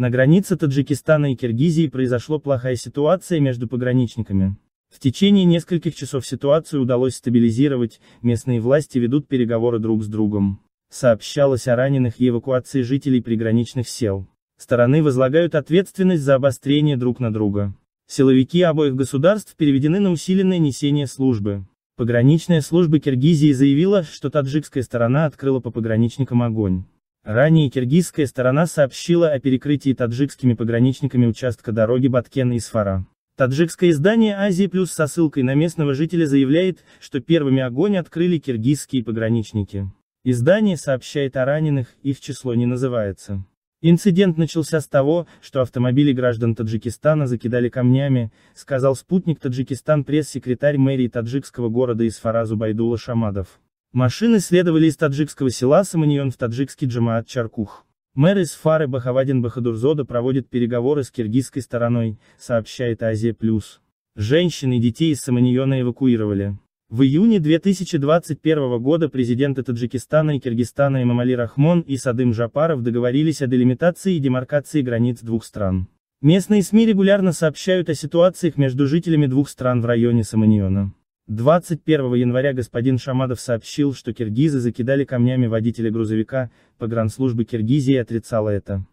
На границе Таджикистана и Киргизии произошла плохая ситуация между пограничниками. В течение нескольких часов ситуацию удалось стабилизировать, местные власти ведут переговоры друг с другом. Сообщалось о раненых и эвакуации жителей приграничных сел. Стороны возлагают ответственность за обострение друг на друга. Силовики обоих государств переведены на усиленное несение службы. Пограничная служба Киргизии заявила, что таджикская сторона открыла по пограничникам огонь. Ранее киргизская сторона сообщила о перекрытии таджикскими пограничниками участка дороги Баткен и Сфара. Таджикское издание «Азии Плюс» со ссылкой на местного жителя заявляет, что первыми огонь открыли киргизские пограничники. Издание сообщает о раненых, их число не называется. Инцидент начался с того, что автомобили граждан Таджикистана закидали камнями, сказал спутник Таджикистан пресс-секретарь мэрии таджикского города Исфара Зубайдула Шамадов. Машины следовали из таджикского села Саманьон в таджикский Джамаат Чаркух. Мэр из Фары Бахавадин Бахадурзода проводит переговоры с киргизской стороной, сообщает Азия Плюс. Женщины и детей из Саманьона эвакуировали. В июне 2021 года президенты Таджикистана и Киргизстана Имамали Рахмон и Садым Жапаров договорились о делимитации и демаркации границ двух стран. Местные СМИ регулярно сообщают о ситуациях между жителями двух стран в районе Саманьона. 21 января господин Шамадов сообщил, что киргизы закидали камнями водителя грузовика, погранслужба Киргизии отрицала это.